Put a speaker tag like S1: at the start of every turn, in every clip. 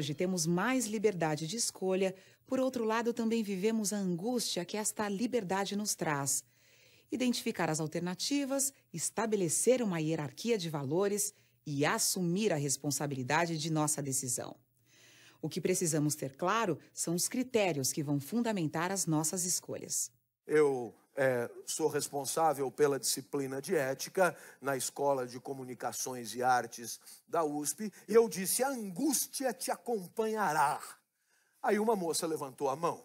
S1: hoje temos mais liberdade de escolha, por outro lado, também vivemos a angústia que esta liberdade nos traz. Identificar as alternativas, estabelecer uma hierarquia de valores e assumir a responsabilidade de nossa decisão. O que precisamos ter claro são os critérios que vão fundamentar as nossas escolhas.
S2: Eu é, sou responsável pela disciplina de ética na Escola de Comunicações e Artes da USP, e eu disse: a angústia te acompanhará. Aí uma moça levantou a mão.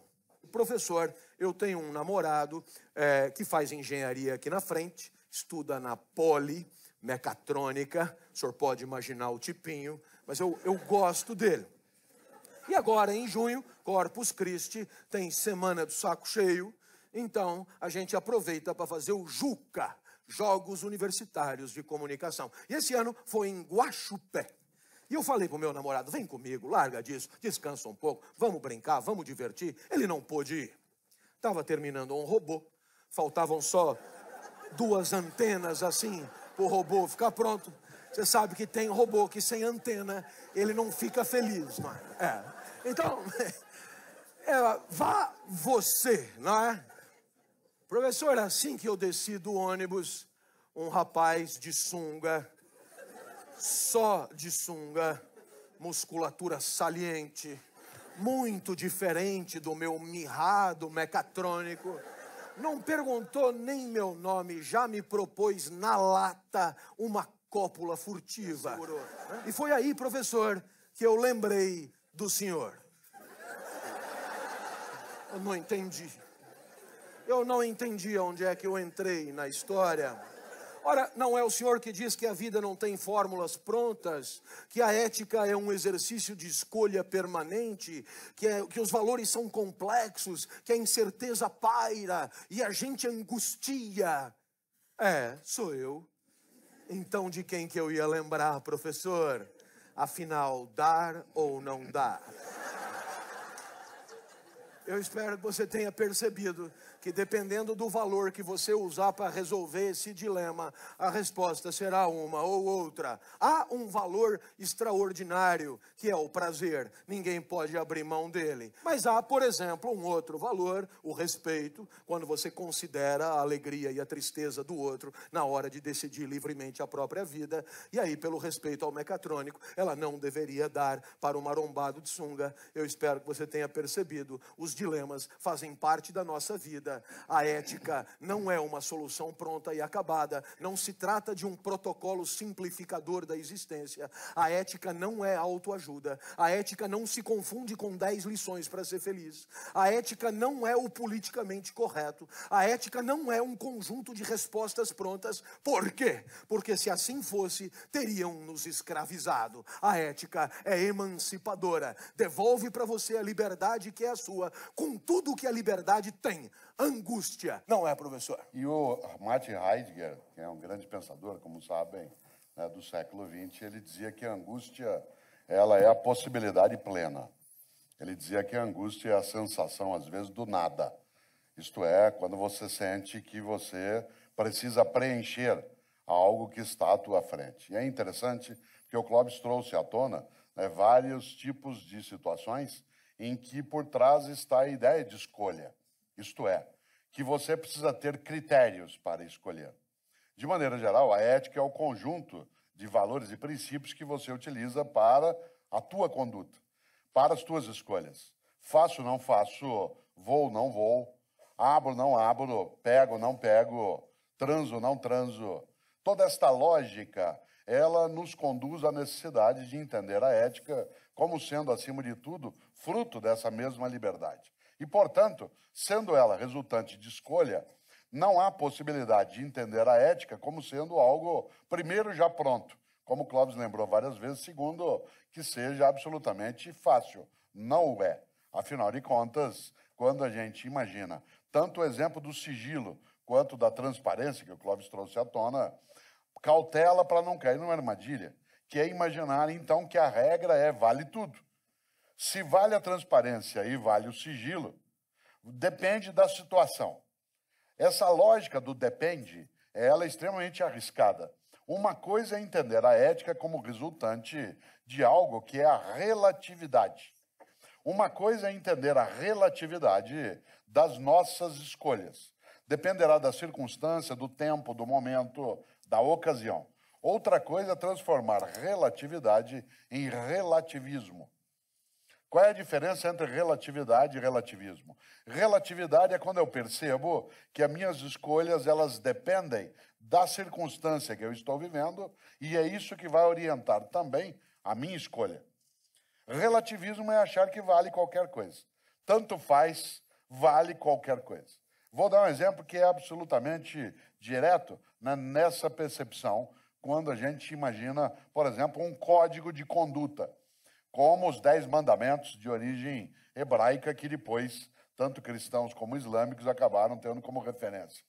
S2: Professor, eu tenho um namorado é, que faz engenharia aqui na frente, estuda na Poli, mecatrônica, o senhor pode imaginar o tipinho, mas eu, eu gosto dele. E agora, em junho, Corpus Christi tem Semana do Saco Cheio, então, a gente aproveita para fazer o JUCA, Jogos Universitários de Comunicação. E esse ano foi em Guaxupé. E eu falei para o meu namorado: vem comigo, larga disso, descansa um pouco, vamos brincar, vamos divertir. Ele não pôde ir. Estava terminando um robô, faltavam só duas antenas assim para o robô ficar pronto. Você sabe que tem robô que sem antena ele não fica feliz, não é? é. Então, é, vá você, não é? Professor, assim que eu desci do ônibus, um rapaz de sunga, só de sunga, musculatura saliente, muito diferente do meu mirrado mecatrônico. Não perguntou nem meu nome, já me propôs na lata uma cópula furtiva. Né? E foi aí, professor, que eu lembrei do senhor. Eu não entendi. Eu não entendi onde é que eu entrei na história. Ora, não é o Senhor que diz que a vida não tem fórmulas prontas, que a ética é um exercício de escolha permanente, que, é, que os valores são complexos, que a incerteza paira e a gente angustia. É, sou eu. Então de quem que eu ia lembrar, professor? Afinal, dar ou não dar? Eu espero que você tenha percebido que dependendo do valor que você usar para resolver esse dilema, a resposta será uma ou outra. Há um valor extraordinário, que é o prazer, ninguém pode abrir mão dele. Mas há, por exemplo, um outro valor, o respeito, quando você considera a alegria e a tristeza do outro na hora de decidir livremente a própria vida. E aí, pelo respeito ao mecatrônico, ela não deveria dar para um marombado de sunga. Eu espero que você tenha percebido, os dilemas fazem parte da nossa vida a ética não é uma solução pronta e acabada, não se trata de um protocolo simplificador da existência. A ética não é autoajuda. A ética não se confunde com 10 lições para ser feliz. A ética não é o politicamente correto. A ética não é um conjunto de respostas prontas. Por quê? Porque se assim fosse, teriam nos escravizado. A ética é emancipadora. Devolve para você a liberdade que é a sua, com tudo que a liberdade tem
S3: angústia. Não é, professor? E o Martin Heidegger, que é um grande pensador, como sabem, né, do século XX, ele dizia que a angústia ela é a possibilidade plena. Ele dizia que a angústia é a sensação, às vezes, do nada. Isto é, quando você sente que você precisa preencher algo que está à tua frente. E é interessante que o Clóvis trouxe à tona né, vários tipos de situações em que por trás está a ideia de escolha. Isto é, que você precisa ter critérios para escolher. De maneira geral, a ética é o conjunto de valores e princípios que você utiliza para a tua conduta, para as tuas escolhas. Faço, não faço, vou, não vou, abro, não abro, pego, não pego, transo, não transo. Toda esta lógica, ela nos conduz à necessidade de entender a ética como sendo, acima de tudo, fruto dessa mesma liberdade. E, portanto, sendo ela resultante de escolha, não há possibilidade de entender a ética como sendo algo, primeiro, já pronto, como Clóvis lembrou várias vezes, segundo, que seja absolutamente fácil. Não o é. Afinal de contas, quando a gente imagina tanto o exemplo do sigilo quanto da transparência que o Clóvis trouxe à tona, cautela para não cair numa armadilha, que é imaginar então que a regra é vale tudo. Se vale a transparência e vale o sigilo, depende da situação. Essa lógica do depende, ela é extremamente arriscada. Uma coisa é entender a ética como resultante de algo que é a relatividade. Uma coisa é entender a relatividade das nossas escolhas. Dependerá da circunstância, do tempo, do momento, da ocasião. Outra coisa é transformar relatividade em relativismo. Qual é a diferença entre relatividade e relativismo? Relatividade é quando eu percebo que as minhas escolhas elas dependem da circunstância que eu estou vivendo e é isso que vai orientar também a minha escolha. Relativismo é achar que vale qualquer coisa. Tanto faz, vale qualquer coisa. Vou dar um exemplo que é absolutamente direto né, nessa percepção, quando a gente imagina, por exemplo, um código de conduta como os Dez Mandamentos de origem hebraica, que depois tanto cristãos como islâmicos acabaram tendo como referência.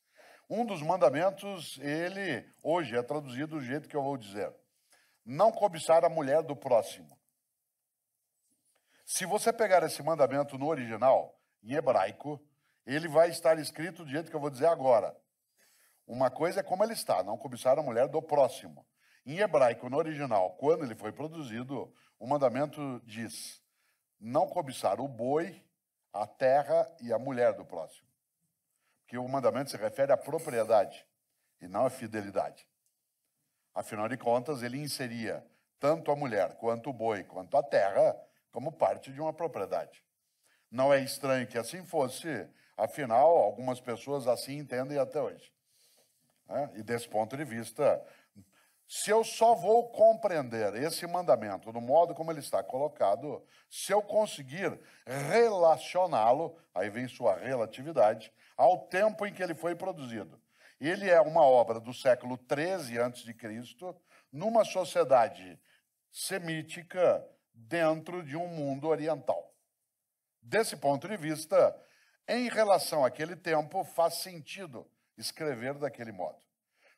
S3: Um dos mandamentos, ele hoje é traduzido do jeito que eu vou dizer: não cobiçar a mulher do próximo. Se você pegar esse mandamento no original, em hebraico, ele vai estar escrito do jeito que eu vou dizer agora. Uma coisa é como ele está, não cobiçar a mulher do próximo. Em hebraico, no original, quando ele foi produzido, o mandamento diz: não cobiçar o boi, a terra e a mulher do próximo. Porque o mandamento se refere à propriedade e não à fidelidade. Afinal de contas, ele inseria tanto a mulher, quanto o boi, quanto a terra, como parte de uma propriedade. Não é estranho que assim fosse, afinal, algumas pessoas assim entendem até hoje. Né? E desse ponto de vista, se eu só vou compreender esse mandamento do modo como ele está colocado, se eu conseguir relacioná-lo, aí vem sua relatividade, ao tempo em que ele foi produzido. Ele é uma obra do século 13 a.C., numa sociedade semítica dentro de um mundo oriental. Desse ponto de vista, em relação àquele tempo, faz sentido escrever daquele modo.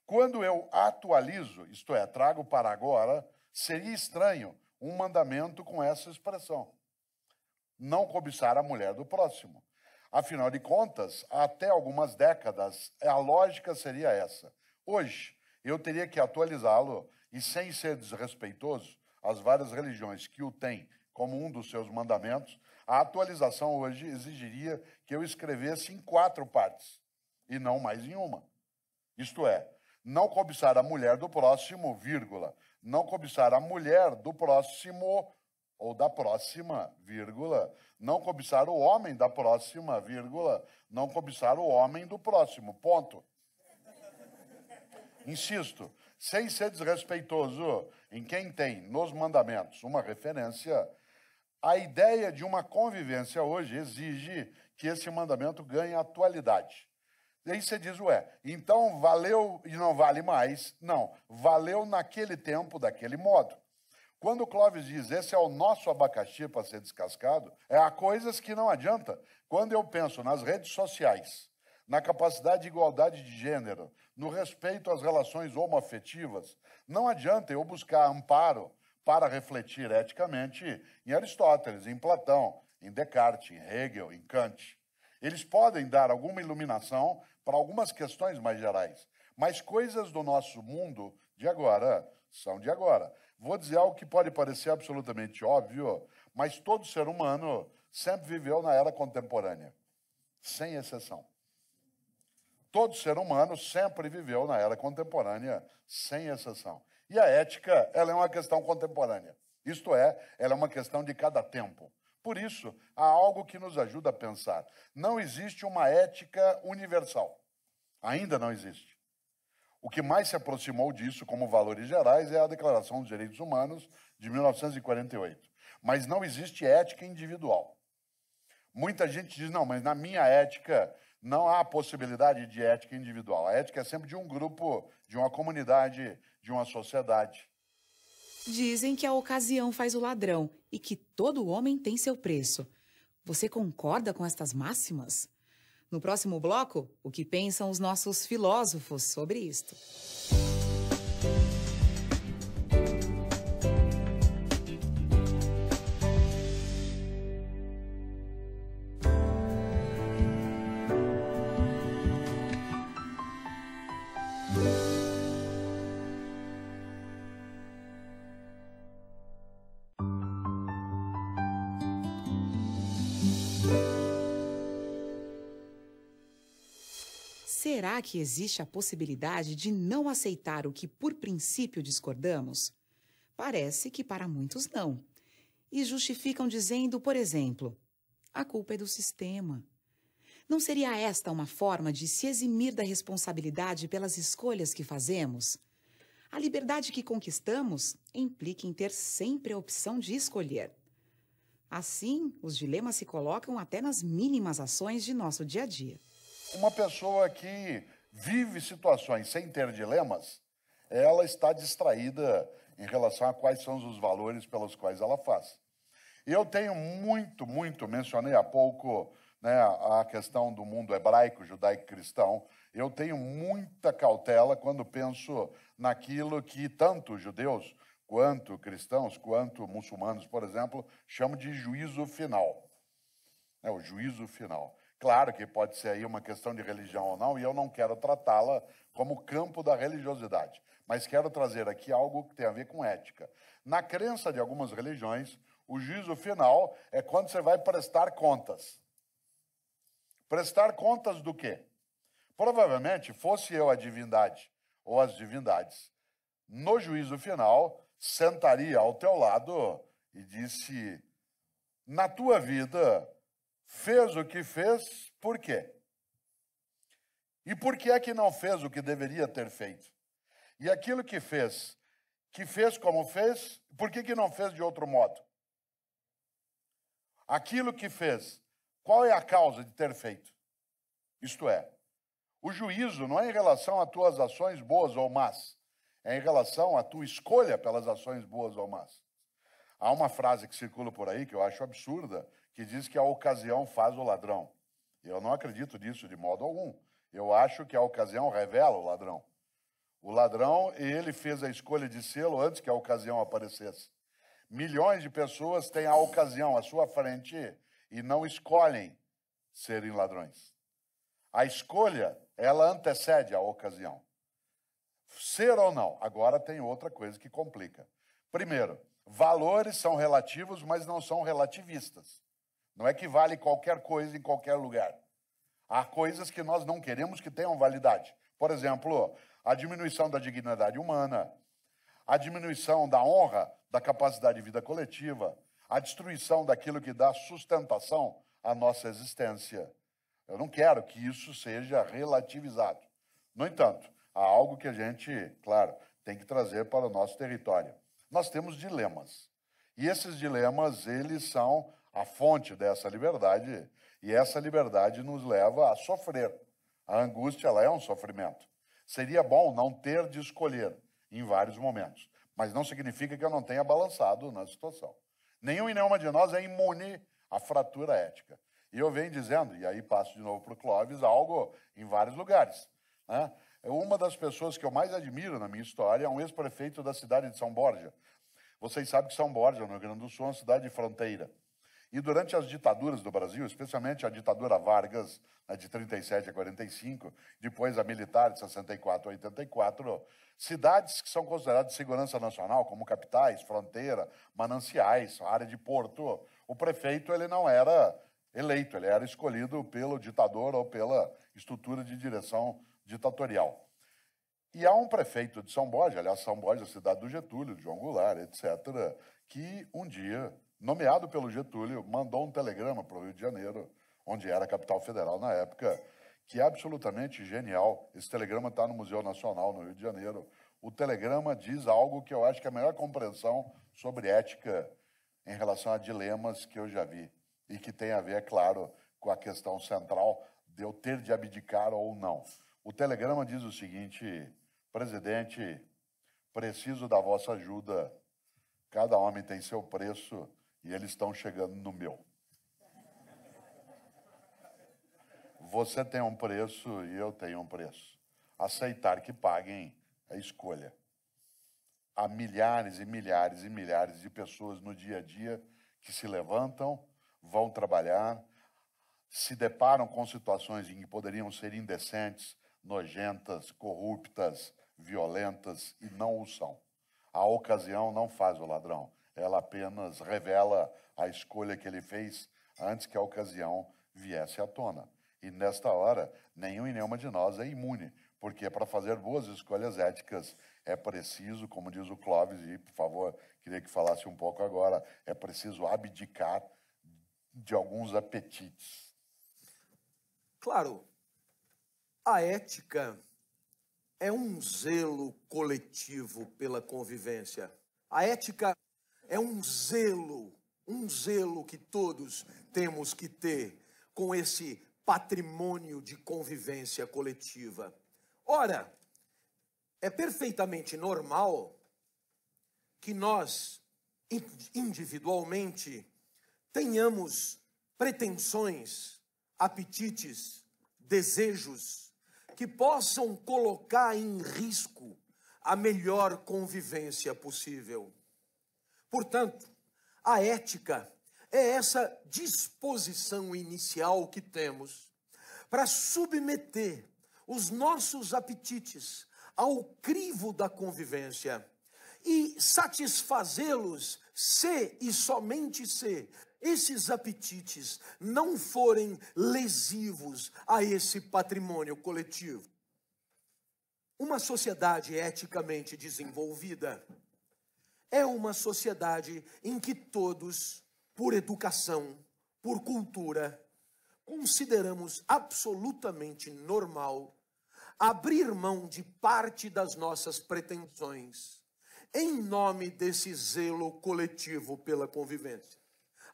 S3: Quando eu atualizo, isto é, trago para agora, seria estranho um mandamento com essa expressão: não cobiçar a mulher do próximo. Afinal de contas, até algumas décadas, a lógica seria essa. Hoje, eu teria que atualizá-lo e, sem ser desrespeitoso às várias religiões que o têm como um dos seus mandamentos, a atualização hoje exigiria que eu escrevesse em quatro partes e não mais em uma. Isto é, não cobiçar a mulher do próximo, vírgula. Não cobiçar a mulher do próximo ou da próxima, vírgula. Não cobiçar o homem da próxima, vírgula. Não cobiçar o homem do próximo, ponto. Insisto, sem ser desrespeitoso em quem tem nos mandamentos uma referência, a ideia de uma convivência hoje exige que esse mandamento ganhe atualidade. E aí você diz, ué, então valeu e não vale mais? Não, valeu naquele tempo, daquele modo. Quando Clóvis diz, esse é o nosso abacaxi para ser descascado, é há coisas que não adianta. Quando eu penso nas redes sociais, na capacidade de igualdade de gênero, no respeito às relações homoafetivas, não adianta eu buscar amparo para refletir eticamente em Aristóteles, em Platão, em Descartes, em Hegel, em Kant. Eles podem dar alguma iluminação, para algumas questões mais gerais. Mas coisas do nosso mundo de agora são de agora. Vou dizer algo que pode parecer absolutamente óbvio, mas todo ser humano sempre viveu na era contemporânea, sem exceção. Todo ser humano sempre viveu na era contemporânea, sem exceção. E a ética, ela é uma questão contemporânea. Isto é, ela é uma questão de cada tempo. Por isso, há algo que nos ajuda a pensar. Não existe uma ética universal. Ainda não existe. O que mais se aproximou disso como valores gerais é a Declaração dos Direitos Humanos de 1948. Mas não existe ética individual. Muita gente diz, não, mas na minha ética não há possibilidade de ética individual. A ética é sempre de um grupo, de uma comunidade, de uma sociedade.
S1: Dizem que a ocasião faz o ladrão e que todo homem tem seu preço. Você concorda com estas máximas? No próximo bloco, o que pensam os nossos filósofos sobre isto. Será que existe a possibilidade de não aceitar o que por princípio discordamos? Parece que para muitos não. E justificam dizendo, por exemplo, a culpa é do sistema. Não seria esta uma forma de se eximir da responsabilidade pelas escolhas que fazemos? A liberdade que conquistamos implica em ter sempre a opção de escolher. Assim, os dilemas se colocam até nas mínimas ações de nosso dia a dia
S3: uma pessoa que vive situações sem ter dilemas, ela está distraída em relação a quais são os valores pelos quais ela faz. Eu tenho muito, muito, mencionei há pouco né, a questão do mundo hebraico, judaico-cristão. Eu tenho muita cautela quando penso naquilo que tanto judeus quanto cristãos, quanto muçulmanos, por exemplo, chamam de juízo final. É o juízo final. Claro que pode ser aí uma questão de religião ou não, e eu não quero tratá-la como campo da religiosidade, mas quero trazer aqui algo que tem a ver com ética. Na crença de algumas religiões, o juízo final é quando você vai prestar contas. Prestar contas do quê? Provavelmente, fosse eu a divindade ou as divindades, no juízo final, sentaria ao teu lado e disse: na tua vida fez o que fez, por quê? E por que é que não fez o que deveria ter feito? E aquilo que fez, que fez como fez, por que, que não fez de outro modo? Aquilo que fez, qual é a causa de ter feito? Isto é, o juízo não é em relação a tuas ações boas ou más, é em relação à tua escolha pelas ações boas ou más. Há uma frase que circula por aí que eu acho absurda, que diz que a ocasião faz o ladrão. Eu não acredito nisso de modo algum. Eu acho que a ocasião revela o ladrão. O ladrão, ele fez a escolha de sê-lo antes que a ocasião aparecesse. Milhões de pessoas têm a ocasião à sua frente e não escolhem serem ladrões. A escolha, ela antecede a ocasião. Ser ou não. Agora tem outra coisa que complica. Primeiro, valores são relativos, mas não são relativistas. Não é que vale qualquer coisa em qualquer lugar. Há coisas que nós não queremos que tenham validade. Por exemplo, a diminuição da dignidade humana, a diminuição da honra, da capacidade de vida coletiva, a destruição daquilo que dá sustentação à nossa existência. Eu não quero que isso seja relativizado. No entanto, há algo que a gente, claro, tem que trazer para o nosso território. Nós temos dilemas. E esses dilemas, eles são a fonte dessa liberdade, e essa liberdade nos leva a sofrer. A angústia ela é um sofrimento. Seria bom não ter de escolher em vários momentos, mas não significa que eu não tenha balançado na situação. Nenhum e nenhuma de nós é imune à fratura ética. E eu venho dizendo, e aí passo de novo para o Clóvis, algo em vários lugares. Né? Uma das pessoas que eu mais admiro na minha história é um ex-prefeito da cidade de São Borja. Vocês sabem que São Borja, no Rio Grande do Sul, é uma cidade de fronteira. E durante as ditaduras do Brasil, especialmente a ditadura Vargas, né, de 37 a 45, depois a militar de 64 a 84, cidades que são consideradas de segurança nacional, como capitais, fronteira, mananciais, área de porto, o prefeito ele não era eleito, ele era escolhido pelo ditador ou pela estrutura de direção ditatorial. E há um prefeito de São Borja, aliás, São Borja, é cidade do Getúlio, de João Goulart, etc., que um dia nomeado pelo Getúlio, mandou um telegrama para o Rio de Janeiro, onde era a capital federal na época, que é absolutamente genial. Esse telegrama está no Museu Nacional, no Rio de Janeiro. O telegrama diz algo que eu acho que é a melhor compreensão sobre ética em relação a dilemas que eu já vi. E que tem a ver, é claro, com a questão central de eu ter de abdicar ou não. O telegrama diz o seguinte: presidente, preciso da vossa ajuda. Cada homem tem seu preço e eles estão chegando no meu. Você tem um preço e eu tenho um preço. Aceitar que paguem é escolha. Há milhares e milhares e milhares de pessoas no dia a dia que se levantam, vão trabalhar, se deparam com situações em que poderiam ser indecentes, nojentas, corruptas, violentas e não o são. A ocasião não faz o ladrão ela apenas revela a escolha que ele fez antes que a ocasião viesse à tona. E nesta hora, nenhum e nenhuma de nós é imune, porque para fazer boas escolhas éticas é preciso, como diz o Clóvis, e por favor, queria que falasse um pouco agora, é preciso abdicar de alguns apetites. Claro,
S2: a ética é um zelo coletivo pela convivência. A ética é um zelo, um zelo que todos temos que ter com esse patrimônio de convivência coletiva. Ora, é perfeitamente normal que nós, individualmente, tenhamos pretensões, apetites, desejos que possam colocar em risco a melhor convivência possível. Portanto, a ética é essa disposição inicial que temos para submeter os nossos apetites ao crivo da convivência e satisfazê-los se e somente se esses apetites não forem lesivos a esse patrimônio coletivo. Uma sociedade eticamente desenvolvida é uma sociedade em que todos, por educação, por cultura, consideramos absolutamente normal abrir mão de parte das nossas pretensões em nome desse zelo coletivo pela convivência.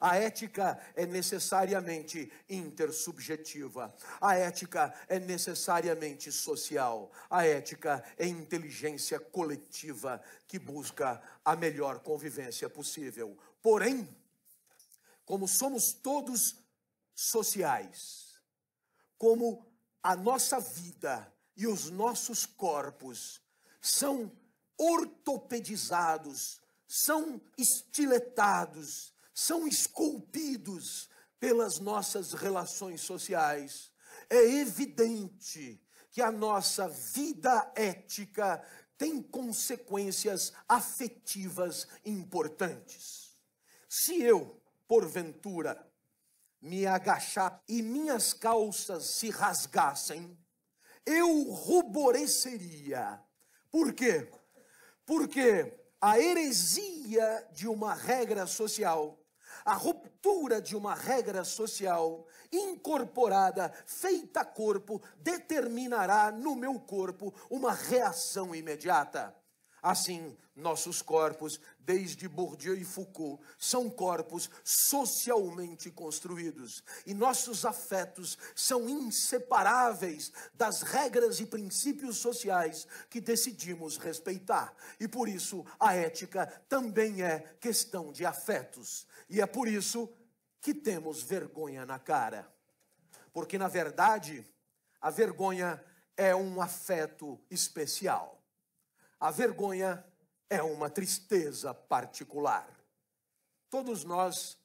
S2: A ética é necessariamente intersubjetiva. A ética é necessariamente social. A ética é inteligência coletiva que busca a melhor convivência possível. Porém, como somos todos sociais, como a nossa vida e os nossos corpos são ortopedizados, são estiletados, são esculpidos pelas nossas relações sociais. É evidente que a nossa vida ética tem consequências afetivas importantes. Se eu, porventura, me agachar e minhas calças se rasgassem, eu ruboreceria. Por quê? Porque a heresia de uma regra social a ruptura de uma regra social incorporada, feita corpo, determinará no meu corpo uma reação imediata. Assim, nossos corpos, desde Bourdieu e Foucault, são corpos socialmente construídos e nossos afetos são inseparáveis das regras e princípios sociais que decidimos respeitar. E por isso, a ética também é questão de afetos. E é por isso que temos vergonha na cara. Porque, na verdade, a vergonha é um afeto especial. A vergonha é uma tristeza particular. Todos nós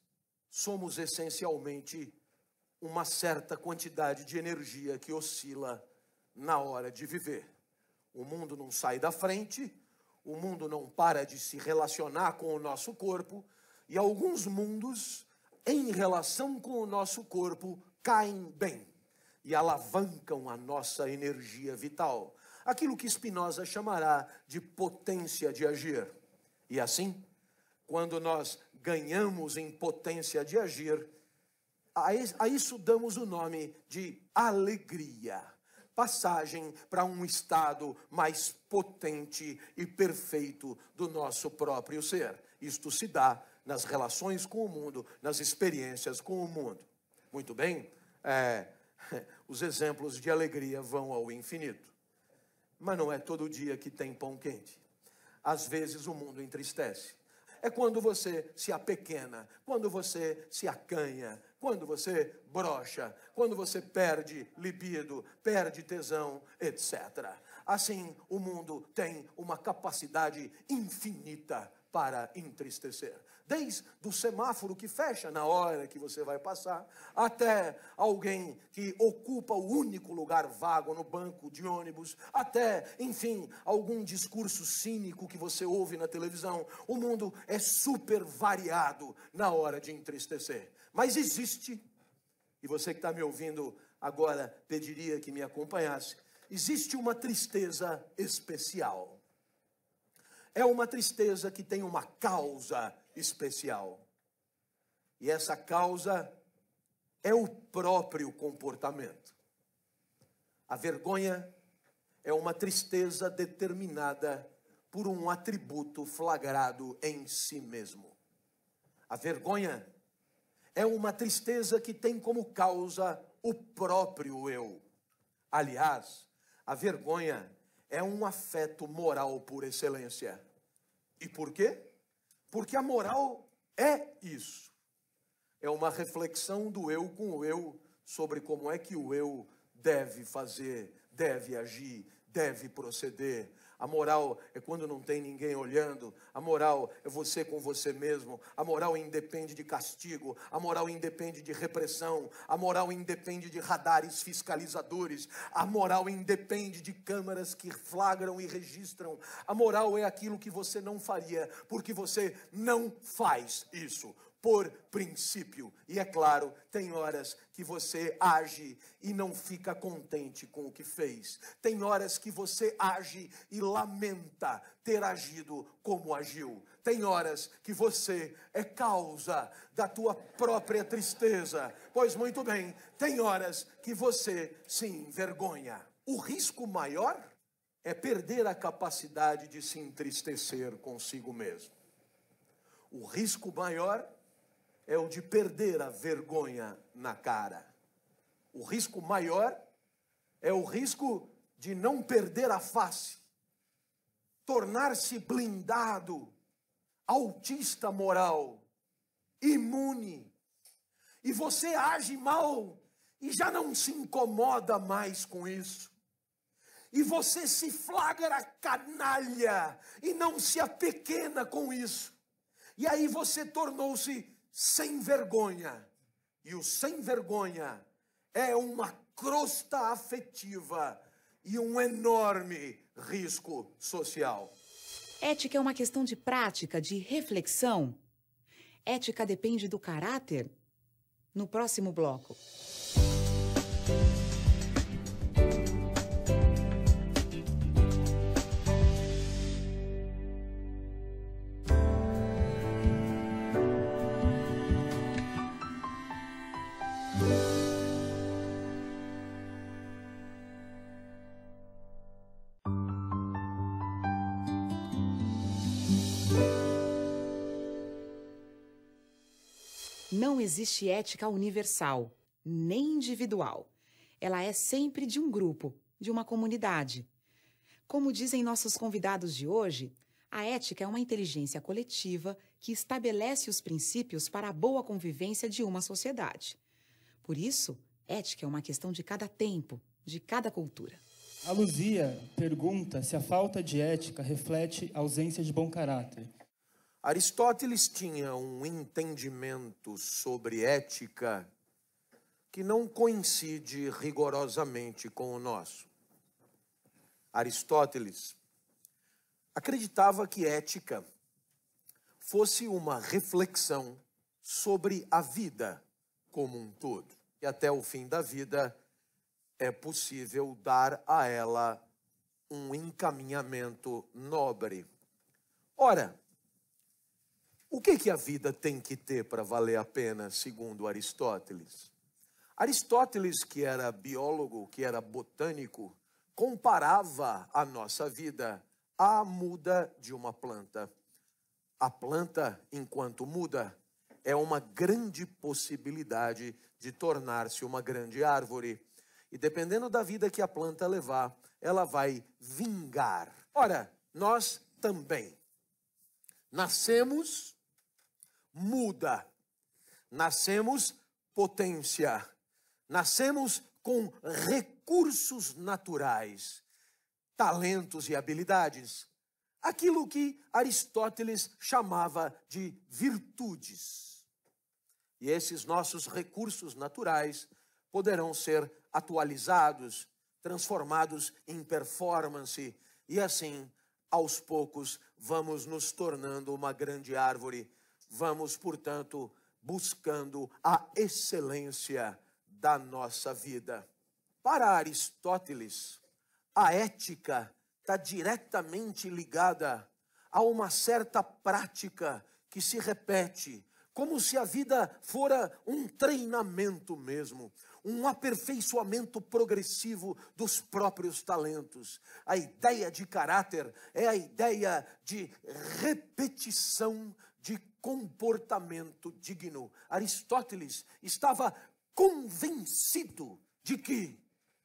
S2: somos essencialmente uma certa quantidade de energia que oscila na hora de viver. O mundo não sai da frente, o mundo não para de se relacionar com o nosso corpo, e alguns mundos, em relação com o nosso corpo, caem bem e alavancam a nossa energia vital aquilo que Spinoza chamará de potência de agir. E assim, quando nós ganhamos em potência de agir, a isso damos o nome de alegria passagem para um estado mais potente e perfeito do nosso próprio ser. Isto se dá nas relações com o mundo, nas experiências com o mundo. Muito bem, é, os exemplos de alegria vão ao infinito. Mas não é todo dia que tem pão quente. Às vezes o mundo entristece. É quando você se apequena, quando você se acanha, quando você brocha, quando você perde libido, perde tesão, etc. Assim, o mundo tem uma capacidade infinita para entristecer desde o semáforo que fecha na hora que você vai passar, até alguém que ocupa o único lugar vago no banco de ônibus, até, enfim, algum discurso cínico que você ouve na televisão. O mundo é super variado na hora de entristecer. Mas existe, e você que está me ouvindo agora pediria que me acompanhasse, existe uma tristeza especial é uma tristeza que tem uma causa especial. E essa causa é o próprio comportamento. A vergonha é uma tristeza determinada por um atributo flagrado em si mesmo. A vergonha é uma tristeza que tem como causa o próprio eu. Aliás, a vergonha é um afeto moral por excelência. E por quê? Porque a moral é isso. É uma reflexão do eu com o eu sobre como é que o eu deve fazer, deve agir, deve proceder, a moral é quando não tem ninguém olhando. A moral é você com você mesmo. A moral independe de castigo. A moral independe de repressão. A moral independe de radares fiscalizadores. A moral independe de câmaras que flagram e registram. A moral é aquilo que você não faria, porque você não faz isso por princípio. E é claro, tem horas que você age e não fica contente com o que fez. Tem horas que você age e lamenta ter agido como agiu. Tem horas que você é causa da tua própria tristeza. Pois muito bem, tem horas que você se envergonha. O risco maior é perder a capacidade de se entristecer consigo mesmo. O risco maior é o de perder a vergonha na cara. O risco maior é o risco de não perder a face, tornar-se blindado, autista moral, imune. E você age mal e já não se incomoda mais com isso. E você se flagra canalha e não se apequena com isso. E aí você tornou-se sem vergonha. E o sem vergonha é uma crosta afetiva e um enorme risco social.
S1: Ética é uma questão de prática, de reflexão. Ética depende do caráter? No próximo bloco. Não existe ética universal, nem individual. Ela é sempre de um grupo, de uma comunidade. Como dizem nossos convidados de hoje, a ética é uma inteligência coletiva que estabelece os princípios para a boa convivência de uma sociedade. Por isso, ética é uma questão de cada tempo, de cada cultura.
S4: A Luzia pergunta se a falta de ética reflete ausência de bom caráter.
S2: Aristóteles tinha um entendimento sobre ética que não coincide rigorosamente com o nosso. Aristóteles acreditava que ética fosse uma reflexão sobre a vida como um todo. E até o fim da vida é possível dar a ela um encaminhamento nobre. Ora, o que, que a vida tem que ter para valer a pena, segundo Aristóteles? Aristóteles, que era biólogo, que era botânico, comparava a nossa vida à muda de uma planta. A planta, enquanto muda, é uma grande possibilidade de tornar-se uma grande árvore. E dependendo da vida que a planta levar, ela vai vingar. Ora, nós também nascemos muda. Nascemos potência, nascemos com recursos naturais, talentos e habilidades, aquilo que Aristóteles chamava de virtudes. E esses nossos recursos naturais poderão ser atualizados, transformados em performance, e assim, aos poucos, vamos nos tornando uma grande árvore Vamos, portanto, buscando a excelência da nossa vida. Para Aristóteles, a ética está diretamente ligada a uma certa prática que se repete, como se a vida fora um treinamento mesmo, um aperfeiçoamento progressivo dos próprios talentos. A ideia de caráter é a ideia de repetição de comportamento digno. Aristóteles estava convencido de que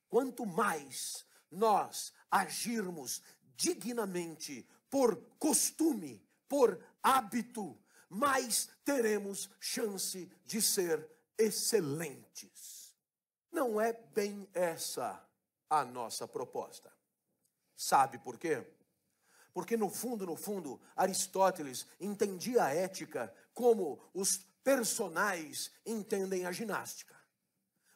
S2: quanto mais nós agirmos dignamente por costume, por hábito, mais teremos chance de ser excelentes. Não é bem essa a nossa proposta. Sabe por quê? Porque no fundo, no fundo, Aristóteles entendia a ética como os personais entendem a ginástica.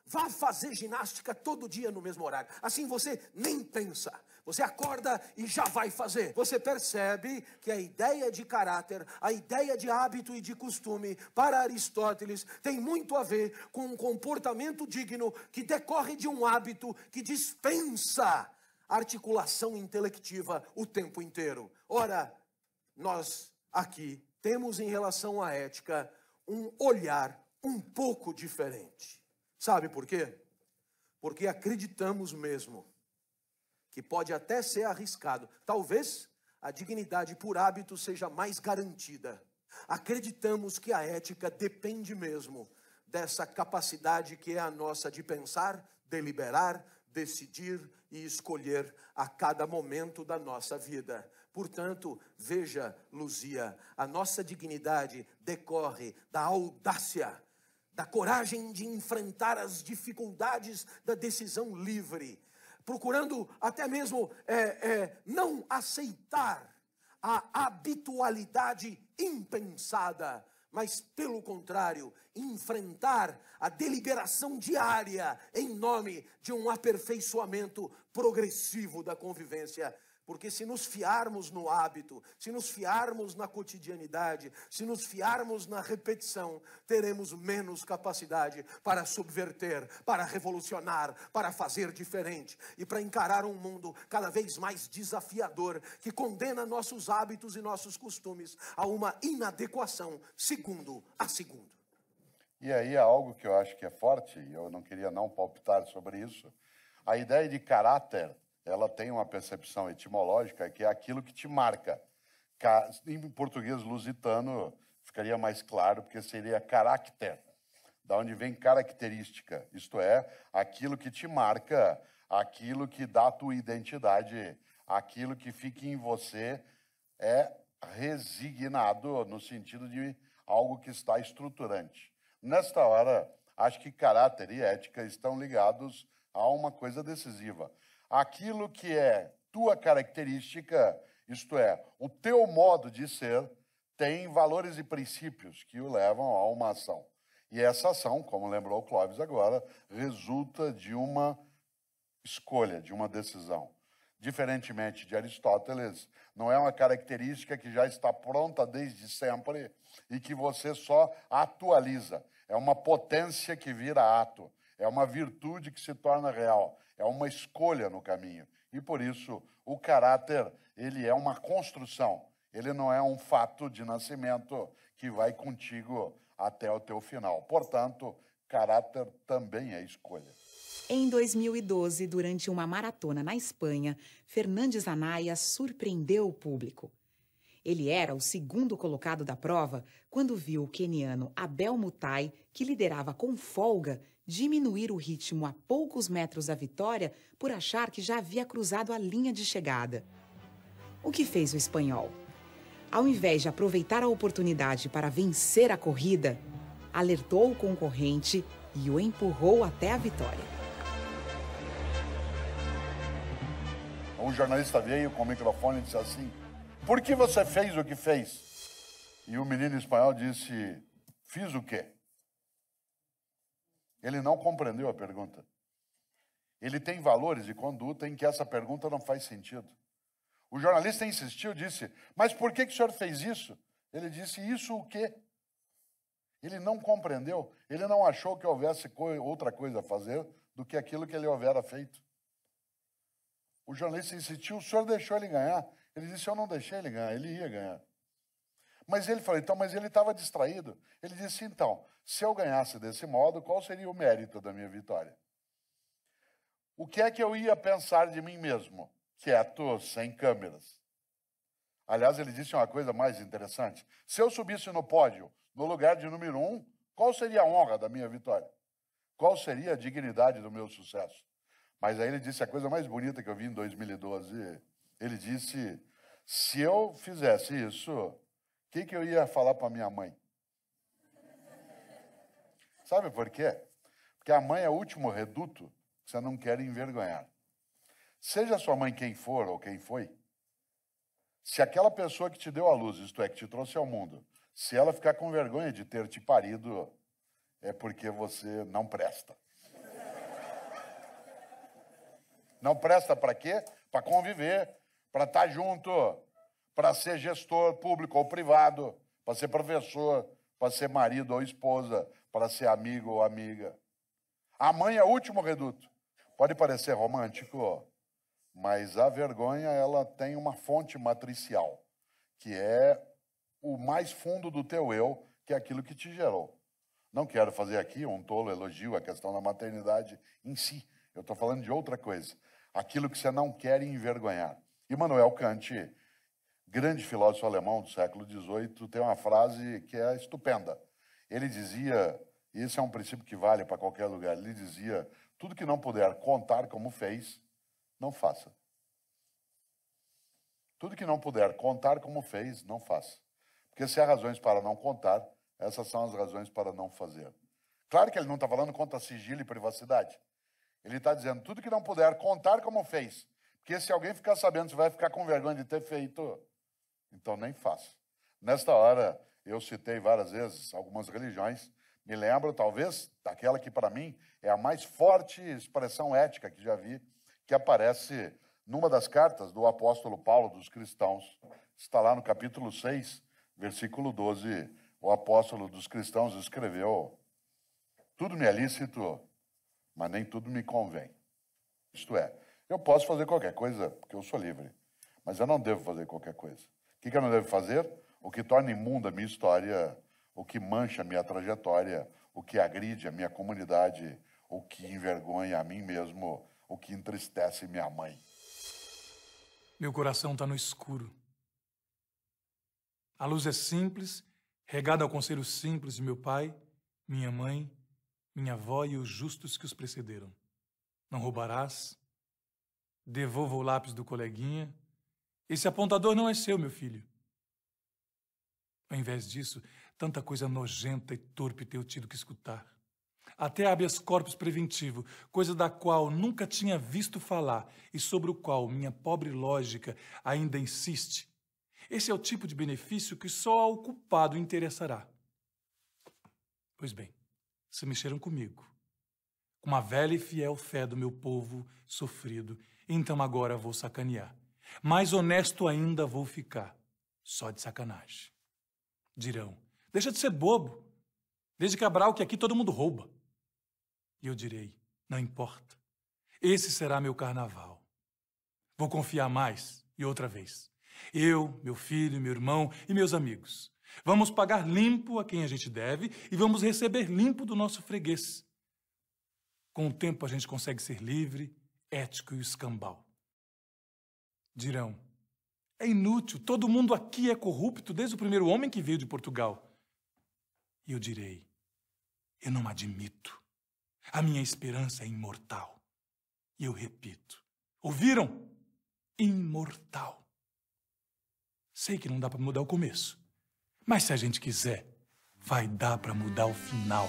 S2: Vá fazer ginástica todo dia no mesmo horário. Assim você nem pensa. Você acorda e já vai fazer. Você percebe que a ideia de caráter, a ideia de hábito e de costume para Aristóteles tem muito a ver com um comportamento digno que decorre de um hábito que dispensa articulação intelectiva o tempo inteiro. Ora, nós aqui temos em relação à ética um olhar um pouco diferente. Sabe por quê? Porque acreditamos mesmo que pode até ser arriscado. Talvez a dignidade por hábito seja mais garantida. Acreditamos que a ética depende mesmo dessa capacidade que é a nossa de pensar, deliberar, decidir e escolher a cada momento da nossa vida. Portanto, veja, Luzia, a nossa dignidade decorre da audácia, da coragem de enfrentar as dificuldades da decisão livre, procurando até mesmo é, é, não aceitar a habitualidade impensada mas pelo contrário, enfrentar a deliberação diária em nome de um aperfeiçoamento progressivo da convivência porque se nos fiarmos no hábito, se nos fiarmos na cotidianidade, se nos fiarmos na repetição, teremos menos capacidade para subverter, para revolucionar, para fazer diferente e para encarar um mundo cada vez mais desafiador que condena nossos hábitos e nossos costumes a uma inadequação segundo a segundo.
S3: E aí há algo que eu acho que é forte, e eu não queria não palpitar sobre isso. A ideia de caráter ela tem uma percepção etimológica que é aquilo que te marca. Em português lusitano ficaria mais claro, porque seria caráter, da onde vem característica, isto é, aquilo que te marca, aquilo que dá a tua identidade, aquilo que fica em você é resignado no sentido de algo que está estruturante. Nesta hora, acho que caráter e ética estão ligados a uma coisa decisiva aquilo que é tua característica, isto é, o teu modo de ser, tem valores e princípios que o levam a uma ação. E essa ação, como lembrou o Clóvis agora, resulta de uma escolha, de uma decisão. Diferentemente de Aristóteles, não é uma característica que já está pronta desde sempre e que você só atualiza. É uma potência que vira ato é uma virtude que se torna real, é uma escolha no caminho. E por isso, o caráter, ele é uma construção, ele não é um fato de nascimento que vai contigo até o teu final. Portanto, caráter também é escolha.
S1: Em 2012, durante uma maratona na Espanha, Fernandes Anaya surpreendeu o público. Ele era o segundo colocado da prova quando viu o queniano Abel Mutai, que liderava com folga, diminuir o ritmo a poucos metros da vitória por achar que já havia cruzado a linha de chegada. O que fez o espanhol? Ao invés de aproveitar a oportunidade para vencer a corrida, alertou o concorrente e o empurrou até a vitória.
S3: Um jornalista veio com o microfone e disse assim: Por que você fez o que fez? E o menino espanhol disse: Fiz o quê? Ele não compreendeu a pergunta. Ele tem valores de conduta em que essa pergunta não faz sentido. O jornalista insistiu, disse: Mas por que, que o senhor fez isso? Ele disse: Isso o quê? Ele não compreendeu, ele não achou que houvesse co outra coisa a fazer do que aquilo que ele houvera feito. O jornalista insistiu, o senhor deixou ele ganhar. Ele disse: Eu não deixei ele ganhar, ele ia ganhar. Mas ele falou: Então, mas ele estava distraído. Ele disse: Então, se eu ganhasse desse modo, qual seria o mérito da minha vitória? O que é que eu ia pensar de mim mesmo? Quieto, sem câmeras. Aliás, ele disse uma coisa mais interessante. Se eu subisse no pódio, no lugar de número um, qual seria a honra da minha vitória? Qual seria a dignidade do meu sucesso? Mas aí ele disse a coisa mais bonita que eu vi em 2012. Ele disse: se eu fizesse isso, o que, que eu ia falar para minha mãe? Sabe por quê? Porque a mãe é o último reduto que você não quer envergonhar. Seja sua mãe quem for ou quem foi, se aquela pessoa que te deu a luz, isto é, que te trouxe ao mundo, se ela ficar com vergonha de ter te parido, é porque você não presta. Não presta para quê? Para conviver, para estar tá junto, para ser gestor público ou privado, para ser professor, para ser marido ou esposa, para ser amigo ou amiga. A mãe é o último reduto. Pode parecer romântico, mas a vergonha ela tem uma fonte matricial, que é o mais fundo do teu eu, que é aquilo que te gerou. Não quero fazer aqui um tolo elogio à questão da maternidade em si. Eu estou falando de outra coisa. Aquilo que você não quer envergonhar. E Manuel Kant grande filósofo alemão do século XVIII, tem uma frase que é estupenda. Ele dizia, e esse é um princípio que vale para qualquer lugar, ele dizia: tudo que não puder contar como fez, não faça. Tudo que não puder contar como fez, não faça. Porque se há razões para não contar, essas são as razões para não fazer. Claro que ele não está falando contra sigilo e privacidade. Ele está dizendo tudo que não puder contar como fez. Porque se alguém ficar sabendo, você vai ficar com vergonha de ter feito então nem faço. Nesta hora, eu citei várias vezes algumas religiões. Me lembro, talvez, daquela que para mim é a mais forte expressão ética que já vi, que aparece numa das cartas do apóstolo Paulo dos cristãos. Está lá no capítulo 6, versículo 12. O apóstolo dos cristãos escreveu: Tudo me é lícito, mas nem tudo me convém. Isto é, eu posso fazer qualquer coisa, porque eu sou livre, mas eu não devo fazer qualquer coisa que, que não deve fazer? O que torna imunda a minha história, o que mancha a minha trajetória, o que agride a minha comunidade, o que envergonha a mim mesmo, o que entristece minha mãe.
S4: Meu coração está no escuro. A luz é simples, regada ao conselho simples de meu pai, minha mãe, minha avó e os justos que os precederam. Não roubarás. Devolva o lápis do coleguinha, esse apontador não é seu, meu filho. Ao invés disso, tanta coisa nojenta e torpe tenho tido que escutar. Até habeas corpus preventivo, coisa da qual nunca tinha visto falar e sobre o qual minha pobre lógica ainda insiste. Esse é o tipo de benefício que só ao culpado interessará. Pois bem, se mexeram comigo, com a velha e fiel fé do meu povo sofrido, então agora vou sacanear. Mais honesto ainda vou ficar, só de sacanagem. Dirão: Deixa de ser bobo. Desde Cabral que aqui todo mundo rouba. E eu direi: Não importa. Esse será meu carnaval. Vou confiar mais e outra vez. Eu, meu filho, meu irmão e meus amigos. Vamos pagar limpo a quem a gente deve e vamos receber limpo do nosso freguês. Com o tempo a gente consegue ser livre, ético e escambau dirão. É inútil, todo mundo aqui é corrupto, desde o primeiro homem que veio de Portugal. E eu direi: eu não admito. A minha esperança é imortal. E eu repito: ouviram? Imortal. Sei que não dá para mudar o começo, mas se a gente quiser, vai dar para mudar o final.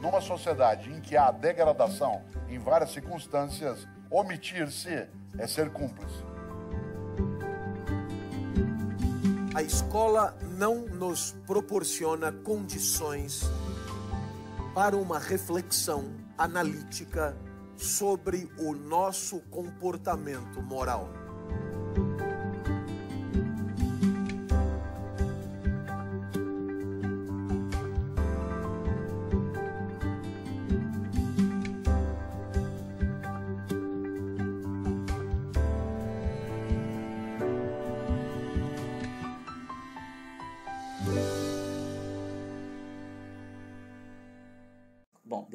S3: Numa sociedade em que há degradação em várias circunstâncias, Omitir-se é ser cúmplice.
S2: A escola não nos proporciona condições para uma reflexão analítica sobre o nosso comportamento moral.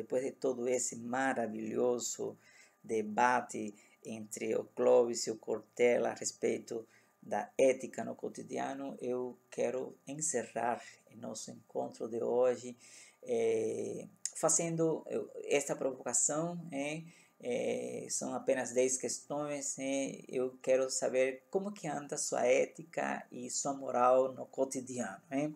S1: depois de todo esse maravilhoso debate entre o Clóvis e o Cortella a respeito da ética no cotidiano, eu quero encerrar nosso encontro de hoje é, fazendo esta provocação. É, é, são apenas 10 questões. Né, eu quero saber como que anda sua ética e sua moral no cotidiano. Né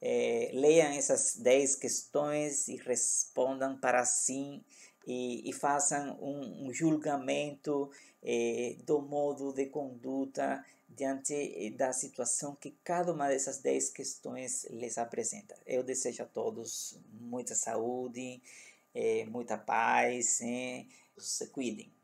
S1: é, eh, leiam essas 10 questões e respondam para si e, e façam um, um julgamento é, do modo de conduta diante eh, da situação que cada uma dessas 10 questões lhes apresenta. Eu desejo a todos muita saúde, é, muita paz, se cuidem.